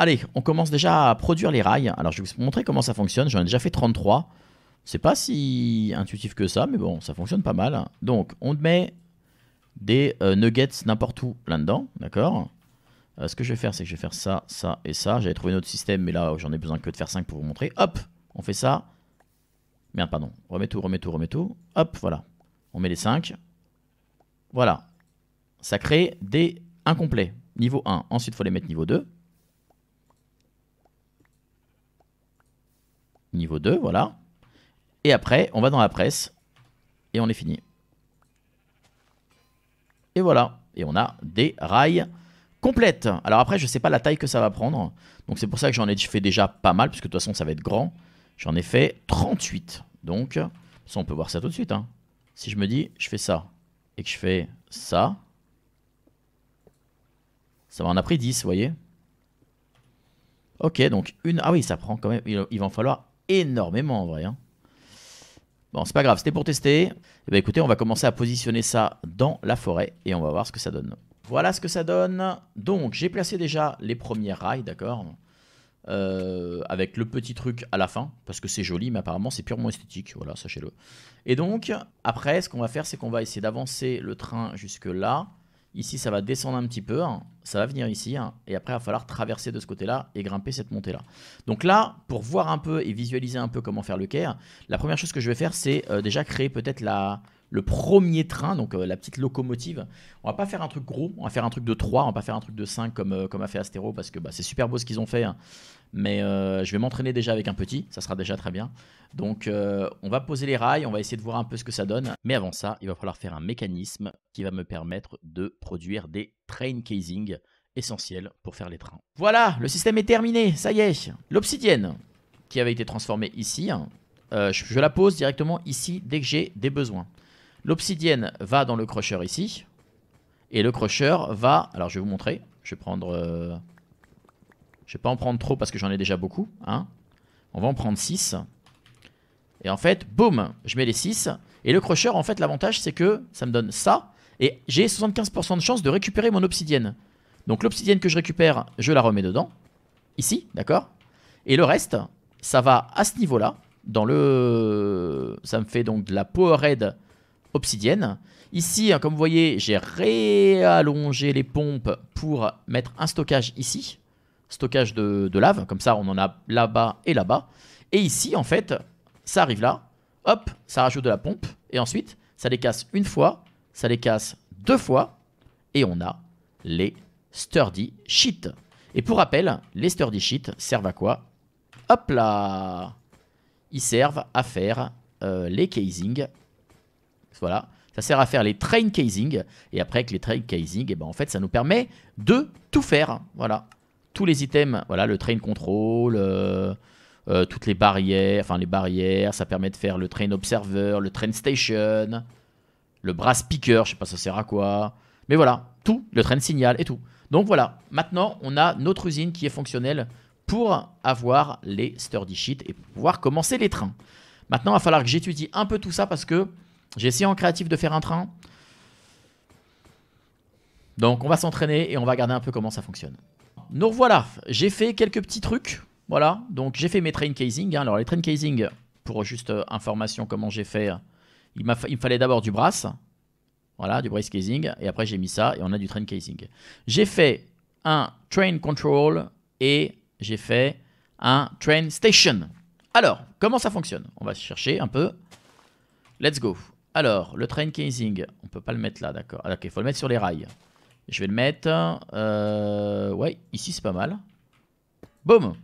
Allez, on commence déjà à produire les rails. Alors je vais vous montrer comment ça fonctionne. J'en ai déjà fait 33. C'est pas si intuitif que ça, mais bon, ça fonctionne pas mal. Donc on met des euh, nuggets n'importe où là-dedans, d'accord euh, Ce que je vais faire, c'est que je vais faire ça, ça et ça. J'avais trouvé un autre système, mais là j'en ai besoin que de faire 5 pour vous montrer. Hop, on fait ça. Merde, pardon. Remets tout, remets tout, remets tout. Hop, voilà. On met les 5. Voilà. Ça crée des incomplets. Niveau 1. Ensuite, il faut les mettre niveau 2. Niveau 2, voilà. Et après, on va dans la presse. Et on est fini. Et voilà. Et on a des rails complètes. Alors après, je sais pas la taille que ça va prendre. Donc c'est pour ça que j'en ai fait déjà pas mal. Puisque de toute façon, ça va être grand. J'en ai fait 38. Donc, ça, on peut voir ça tout de suite. Hein. Si je me dis, je fais ça. Et que je fais ça. Ça m'en a pris 10, vous voyez Ok, donc une... Ah oui, ça prend quand même... Il va en falloir énormément en vrai. Hein. Bon, c'est pas grave, c'était pour tester. eh ben, écoutez, on va commencer à positionner ça dans la forêt et on va voir ce que ça donne. Voilà ce que ça donne. Donc, j'ai placé déjà les premiers rails, d'accord euh, Avec le petit truc à la fin, parce que c'est joli, mais apparemment c'est purement esthétique, voilà, sachez-le. Et donc, après, ce qu'on va faire, c'est qu'on va essayer d'avancer le train jusque là. Ici, ça va descendre un petit peu, hein. ça va venir ici, hein. et après, il va falloir traverser de ce côté-là et grimper cette montée-là. Donc là, pour voir un peu et visualiser un peu comment faire le caire, la première chose que je vais faire, c'est euh, déjà créer peut-être la, le premier train, donc euh, la petite locomotive. On va pas faire un truc gros, on va faire un truc de 3, on va pas faire un truc de 5 comme, euh, comme a fait Astero parce que bah, c'est super beau ce qu'ils ont fait. Hein. Mais euh, je vais m'entraîner déjà avec un petit, ça sera déjà très bien. Donc on va poser les rails, on va essayer de voir un peu ce que ça donne. Mais avant ça, il va falloir faire un mécanisme qui va me permettre de produire des train casing essentiels pour faire les trains. Voilà, le système est terminé, ça y est. L'obsidienne qui avait été transformée ici, hein, je la pose directement ici dès que j'ai des besoins. L'obsidienne va dans le crusher ici. Et le crusher va... Alors je vais vous montrer. Je vais prendre... Euh, je vais pas en prendre trop parce que j'en ai déjà beaucoup. Hein. On va en prendre 6. Et en fait, boum, je mets les 6. Et le crusher, en fait, l'avantage, c'est que ça me donne ça. Et j'ai 75% de chance de récupérer mon obsidienne. Donc l'obsidienne que je récupère, je la remets dedans. Ici, d'accord Et le reste, ça va à ce niveau-là. Dans le... Ça me fait donc de la powerhead obsidienne. Ici, hein, comme vous voyez, j'ai réallongé les pompes pour mettre un stockage ici. Stockage de, lave, comme ça on en a là-bas et là-bas. Et ici, en fait, ça arrive là. Hop, ça rajoute de la pompe. Et ensuite, ça les casse une fois, ça les casse deux fois. Et on a les sturdy sheets. Et pour rappel, les sturdy sheets servent à quoi Hop là Ils servent à faire euh, les casings voilà. Ça sert à faire les train casing. Et après, avec les train casing, et eh ben, en fait, ça nous permet de tout faire. Voilà. Tous les items. Voilà, le train control. Euh, euh, toutes les barrières, enfin les barrières, ça permet de faire le train observer, le train station, le brass picker, je sais pas ça sert à quoi. Mais voilà, tout, le train signal et tout. Donc voilà, maintenant on a notre usine qui est fonctionnelle pour avoir les sturdy sheets et pouvoir commencer les trains. Maintenant, il va falloir que j'étudie un peu tout ça parce que j'ai essayé en créatif de faire un train. Donc on va s'entraîner et on va regarder un peu comment ça fonctionne. Nous voilà, j'ai fait quelques petits trucs. Voilà, donc j'ai fait mes train casing. Hein. Alors les train casing, pour juste euh, information comment j'ai fait, il, il me fallait d'abord du brass. Voilà, du brace casing. Et après j'ai mis ça et on a du train casing. J'ai fait un train control et j'ai fait un train station. Alors, comment ça fonctionne On va chercher un peu. Let's go. Alors, le train casing, on peut pas le mettre là, d'accord. Ah, ok, il faut le mettre sur les rails. Je vais le mettre... Euh, ouais, ici c'est pas mal. Boom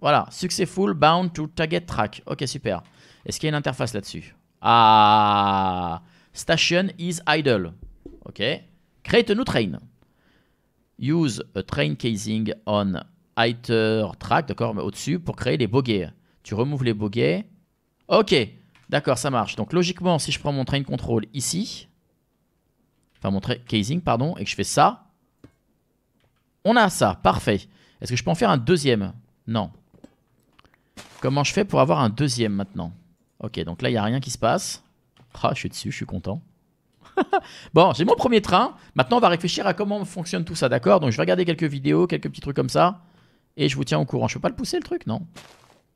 Voilà, successful bound to target track. Ok, super. Est-ce qu'il y a une interface là-dessus Ah Station is idle. Ok. Create a new train. Use a train casing on either track, d'accord, mais au-dessus, pour créer les bogeys. Tu removes les bogeys. Ok. D'accord, ça marche. Donc logiquement, si je prends mon train control ici, enfin mon casing, pardon, et que je fais ça, on a ça, parfait. Est-ce que je peux en faire un deuxième Non. Comment je fais pour avoir un deuxième maintenant Ok, donc là, il n'y a rien qui se passe. Ah, je suis dessus, je suis content. bon, j'ai mon premier train. Maintenant, on va réfléchir à comment fonctionne tout ça, d'accord Donc, je vais regarder quelques vidéos, quelques petits trucs comme ça. Et je vous tiens au courant. Je ne peux pas le pousser, le truc, non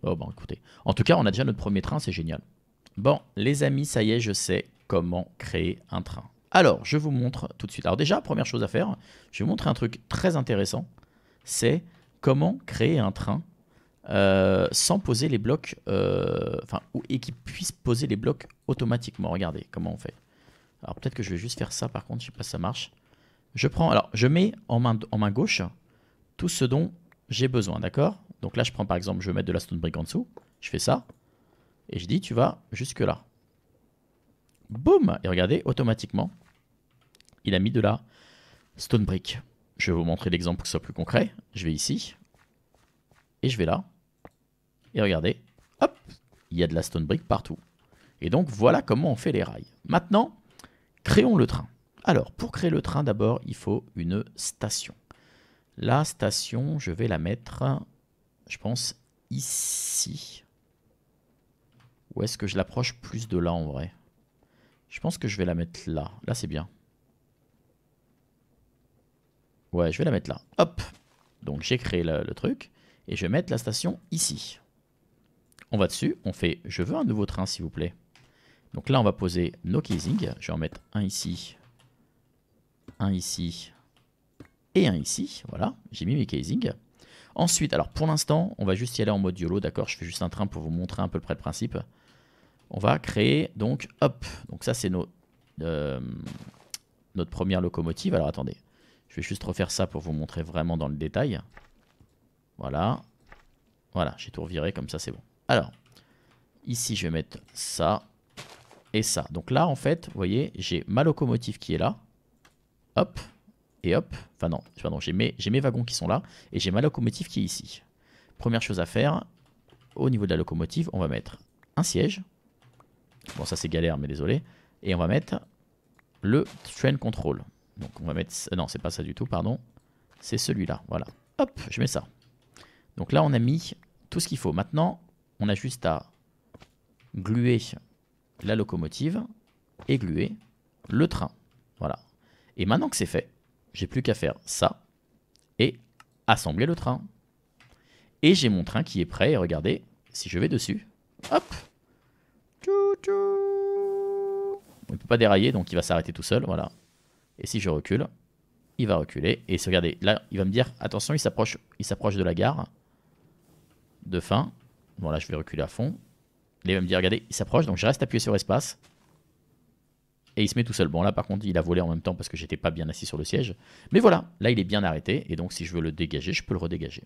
Oh, bon, écoutez. En tout cas, on a déjà notre premier train, c'est génial. Bon, les amis, ça y est, je sais comment créer un train. Alors, je vous montre tout de suite. Alors déjà, première chose à faire, je vais vous montrer un truc très intéressant. C'est comment créer un train euh, sans poser les blocs, euh, et qui puisse poser les blocs automatiquement. Regardez comment on fait. Alors peut-être que je vais juste faire ça, par contre, je sais pas si ça marche. Je prends, alors je mets en main, en main gauche tout ce dont j'ai besoin, d'accord Donc là, je prends par exemple, je vais mettre de la stone brick en dessous, je fais ça. Et je dis, tu vas jusque là. Boum Et regardez, automatiquement, il a mis de la stone brick. Je vais vous montrer l'exemple pour que ce soit plus concret. Je vais ici. Et je vais là. Et regardez, hop, il y a de la stone brick partout. Et donc voilà comment on fait les rails. Maintenant, créons le train. Alors, pour créer le train, d'abord, il faut une station. La station, je vais la mettre, je pense, ici. Ou est-ce que je l'approche plus de là en vrai Je pense que je vais la mettre là. Là, c'est bien. Ouais, je vais la mettre là. Hop Donc j'ai créé le, truc. Et je vais mettre la station ici. On va dessus. On fait « Je veux un nouveau train, s'il vous plaît ». Donc là, on va poser nos casings. Je vais en mettre un ici, un ici et un ici. Voilà, j'ai mis mes casings. Ensuite, alors pour l'instant, on va juste y aller en mode YOLO, d'accord Je fais juste un train pour vous montrer un peu près le principe. On va créer donc, hop, donc ça c'est euh, notre première locomotive. Alors attendez, je vais juste refaire ça pour vous montrer vraiment dans le détail. Voilà, voilà, j'ai tout reviré, comme ça c'est bon. Alors, ici je vais mettre ça et ça. Donc là en fait, vous voyez, j'ai ma locomotive qui est là. Hop, et hop, enfin non, pardon, j'ai mes wagons qui sont là, et j'ai ma locomotive qui est ici. Première chose à faire, au niveau de la locomotive, on va mettre un siège, Bon, ça c'est galère, mais désolé. Et on va mettre le train control. Donc on va mettre... Non, c'est pas ça du tout, pardon. C'est celui-là, voilà. Hop, je mets ça. Donc là, on a mis tout ce qu'il faut. Maintenant, on a juste à gluer la locomotive et gluer le train. Voilà. Et maintenant que c'est fait, j'ai plus qu'à faire ça et assembler le train. Et j'ai mon train qui est prêt. Et regardez, si je vais dessus, hop, il peut pas dérailler, donc il va s'arrêter tout seul, voilà. Et si je recule, il va reculer. Et regardez, là, il va me dire, attention, il s'approche de la gare. De fin. Bon, là, je vais reculer à fond. il va me dire, regardez, il s'approche, donc je reste appuyé sur espace. Et il se met tout seul. Bon, là, par contre, il a volé en même temps parce que j'étais pas bien assis sur le siège. Mais voilà, là, il est bien arrêté. Et donc, si je veux le dégager, je peux le redégager.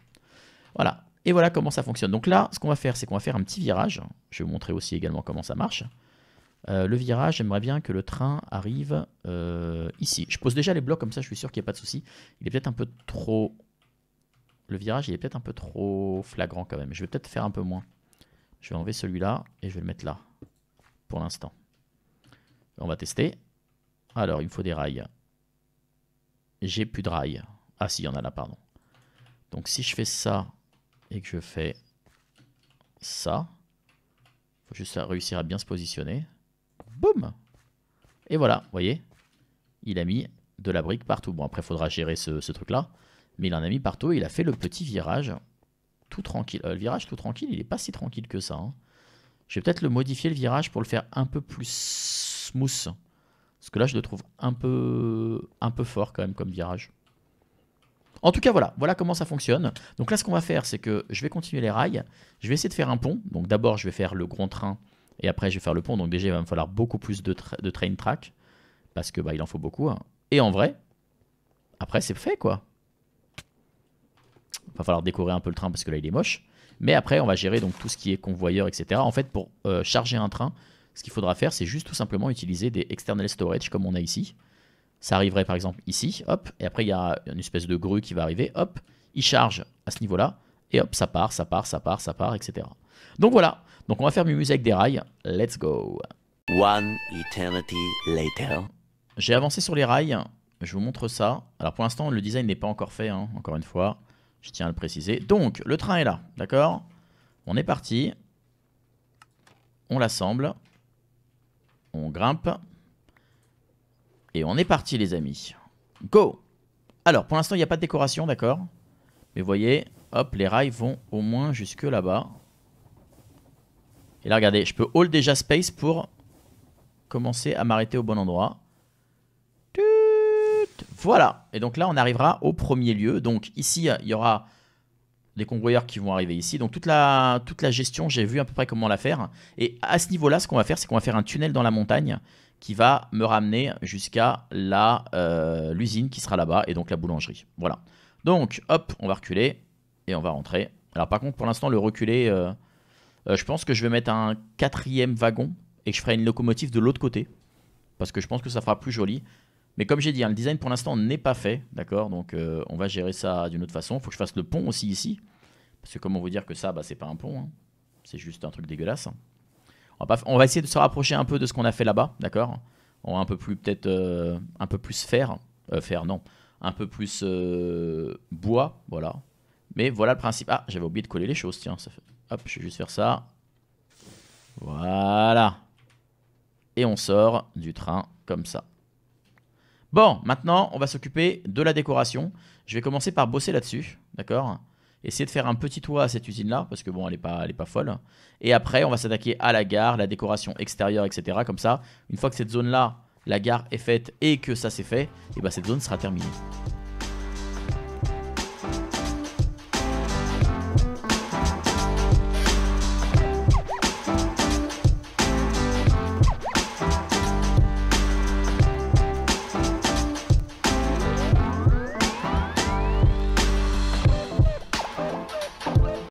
Voilà, et voilà comment ça fonctionne. Donc là, ce qu'on va faire, c'est qu'on va faire un petit virage. Je vais vous montrer aussi également comment ça marche. Euh, le virage, j'aimerais bien que le train arrive euh, ici. Je pose déjà les blocs comme ça, je suis sûr qu'il n'y a pas de souci. Il est peut-être un peu trop... Le virage, il est peut-être un peu trop flagrant quand même. Je vais peut-être faire un peu moins. Je vais enlever celui-là et je vais le mettre là, pour l'instant. On va tester. Alors, il me faut des rails. J'ai plus de rails. Ah si, il y en a là, pardon. Donc si je fais ça, et que je fais ça, faut juste réussir à bien se positionner. Boum Et voilà, vous voyez, il a mis de la brique partout. Bon, après, il faudra gérer ce, truc-là. Mais il en a mis partout et il a fait le petit virage tout tranquille. Euh, le virage tout tranquille, il n'est pas si tranquille que ça. Hein. Je vais peut-être le modifier, le virage, pour le faire un peu plus smooth. Parce que là, je le trouve un peu, un peu fort quand même comme virage. En tout cas, voilà, voilà comment ça fonctionne. Donc là, ce qu'on va faire, c'est que je vais continuer les rails. Je vais essayer de faire un pont. Donc d'abord, je vais faire le grand train et après, je vais faire le pont. Donc déjà, il va me falloir beaucoup plus de, train track parce que bah, il en faut beaucoup. Hein. Et en vrai, après, c'est fait quoi. Il va falloir décorer un peu le train parce que là, il est moche. Mais après, on va gérer donc tout ce qui est convoyeur, etc. En fait, pour euh, charger un train, ce qu'il faudra faire, c'est juste tout simplement utiliser des external storage comme on a ici. Ça arriverait par exemple ici, hop, et après il y a une espèce de grue qui va arriver, hop, il charge à ce niveau-là, et hop, ça part, ça part, ça part, ça part, etc. Donc voilà, donc on va faire Mumusa avec des rails, let's go One eternity later. J'ai avancé sur les rails, je vous montre ça. Alors pour l'instant, le design n'est pas encore fait, hein, encore une fois, je tiens à le préciser. Donc, le train est là, d'accord On est parti, on l'assemble, on grimpe, et on est parti, les amis. Go Alors, pour l'instant, il n'y a pas de décoration, d'accord Mais vous voyez, hop, les rails vont au moins jusque là-bas. Et là, regardez, je peux hold déjà space pour commencer à m'arrêter au bon endroit. Voilà. Et donc là, on arrivera au premier lieu. Donc ici, il y aura des convoyeurs qui vont arriver ici. Donc toute la, toute la gestion, j'ai vu à peu près comment la faire. Et à ce niveau-là, ce qu'on va faire, c'est qu'on va faire un tunnel dans la montagne qui va me ramener jusqu'à euh, l'usine qui sera là-bas et donc la boulangerie. Voilà. Donc, hop, on va reculer et on va rentrer. Alors par contre, pour l'instant, le reculer, euh, euh, je pense que je vais mettre un quatrième wagon et que je ferai une locomotive de l'autre côté. Parce que je pense que ça fera plus joli. Mais comme j'ai dit, hein, le design pour l'instant n'est pas fait, d'accord Donc on va gérer ça d'une autre façon. Il faut que je fasse le pont aussi ici. Parce que comment vous dire que ça, bah, c'est pas un pont. Hein. C'est juste un truc dégueulasse on va, essayer de se rapprocher un peu de ce qu'on a fait là-bas, d'accord On va un peu plus peut-être euh, un peu plus faire, euh, faire non, un peu plus euh, bois, voilà. Mais voilà le principe. Ah, j'avais oublié de coller les choses, tiens. Hop, je vais juste faire ça. Voilà. Et on sort du train comme ça. Bon, maintenant, on va s'occuper de la décoration. Je vais commencer par bosser là-dessus, d'accord essayer de faire un petit toit à cette usine-là, parce que bon, elle n'est pas, pas folle. Et après, on va s'attaquer à la gare, la décoration extérieure, etc. Comme ça, une fois que cette zone-là, la gare est faite et que ça c'est fait, et ben cette zone sera terminée.